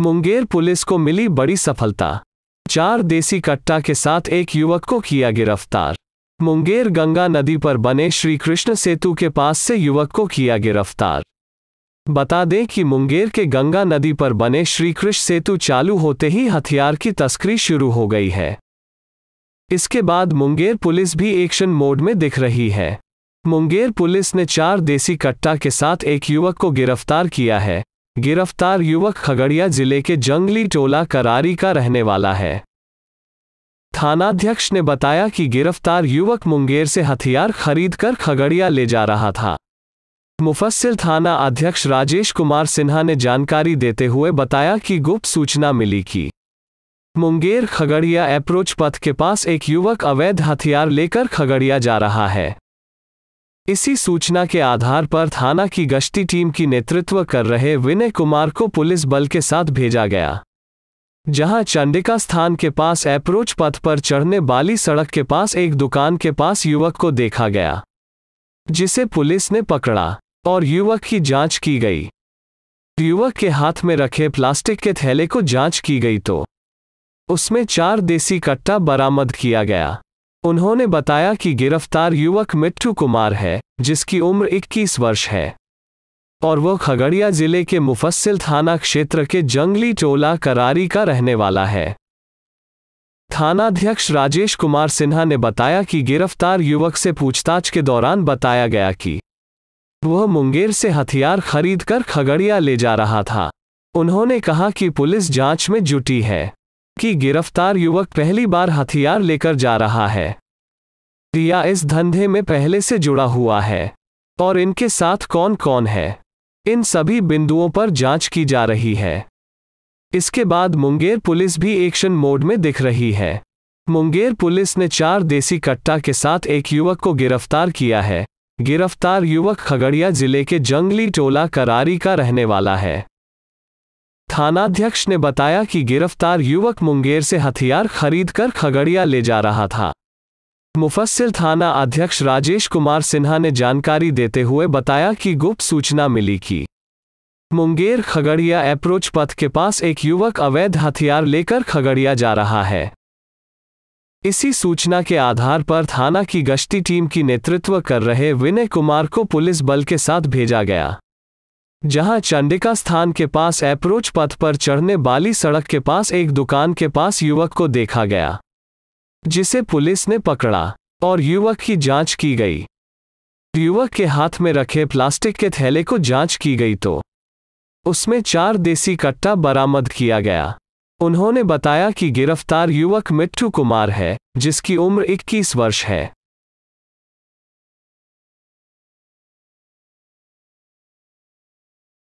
Munger police को मिली बड़ी सफलता चार देसी कट्टा के साथ एक युवक को किया गिरफ्तार मुंगेर गंगा नदी पर बने श्री कृष्ण सेतु के पास से युवक को किया गिरफ्तार बता दें कि मुंगेर के गंगा नदी पर बने श्री कृष्ण सेतु चालू होते ही हथियार की तस्करी शुरू हो गई है इसके बाद मुंगेर पुलिस भी एक्शन मोड में दिख रही है मुंगेर पुलिस ने चार देसी कट्टा के साथ एक युवक को गिरफ्तार किया है गिरफ्तार युवक खगड़िया जिले के जंगली टोला करारी का रहने वाला है थानाध्यक्ष ने बताया कि गिरफ्तार युवक मुंगेर से हथियार खरीदकर खगड़िया ले जा रहा था मुफस्सिल थाना अध्यक्ष राजेश कुमार सिन्हा ने जानकारी देते हुए बताया कि गुप्त सूचना मिली कि मुंगेर खगड़िया अप्रोच पथ के पास एक युवक अवैध हथियार लेकर खगड़िया जा रहा है इसी सूचना के आधार पर थाना की गश्ती टीम की नेतृत्व कर रहे विनय कुमार को पुलिस बल के साथ भेजा गया जहां चंडिका स्थान के पास अप्रोच पथ पर चढ़ने वाली सड़क के पास एक दुकान के पास युवक को देखा गया जिसे पुलिस ने पकड़ा और युवक की जांच की गई युवक के हाथ में रखे प्लास्टिक के थैले को जांच की गई तो उसमें चार देसी कट्टा बरामद किया गया उन्होंने बताया कि गिरफ्तार युवक मिट्टू कुमार है जिसकी उम्र 21 वर्ष है और वह खगड़िया जिले के मुफस्सिल थाना क्षेत्र के जंगली टोला करारी का रहने वाला है थानाध्यक्ष राजेश कुमार सिन्हा ने बताया कि गिरफ्तार युवक से पूछताछ के दौरान बताया गया कि वह मुंगेर से हथियार खरीदकर खगड़िया ले जा रहा था उन्होंने कहा कि पुलिस जांच में जुटी है कि गिरफ्तार युवक पहली बार हथियार लेकर जा रहा है रिया इस धंधे में पहले से जुड़ा हुआ है और इनके साथ कौन कौन है इन सभी बिंदुओं पर जांच की जा रही है इसके बाद मुंगेर पुलिस भी एक्शन मोड में दिख रही है मुंगेर पुलिस ने चार देसी कट्टा के साथ एक युवक को गिरफ्तार किया है गिरफ्तार युवक खगड़िया जिले के जंगली टोला करारी का रहने वाला है थानाध्यक्ष ने बताया कि गिरफ्तार युवक मुंगेर से हथियार खरीदकर खगड़िया ले जा रहा था मुफस्सिल थाना अध्यक्ष राजेश कुमार सिन्हा ने जानकारी देते हुए बताया कि गुप्त सूचना मिली कि मुंगेर खगड़िया अप्रोच पथ के पास एक युवक अवैध हथियार लेकर खगड़िया जा रहा है इसी सूचना के आधार पर थाना की गश्ती टीम की नेतृत्व कर रहे विनय कुमार को पुलिस बल के साथ भेजा गया जहां चंडिका स्थान के पास अप्रोच पथ पर चढ़ने वाली सड़क के पास एक दुकान के पास युवक को देखा गया जिसे पुलिस ने पकड़ा और युवक की जांच की गई युवक के हाथ में रखे प्लास्टिक के थैले को जांच की गई तो उसमें चार देसी कट्टा बरामद किया गया उन्होंने बताया कि गिरफ्तार युवक मिट्टू कुमार है जिसकी उम्र 21 वर्ष है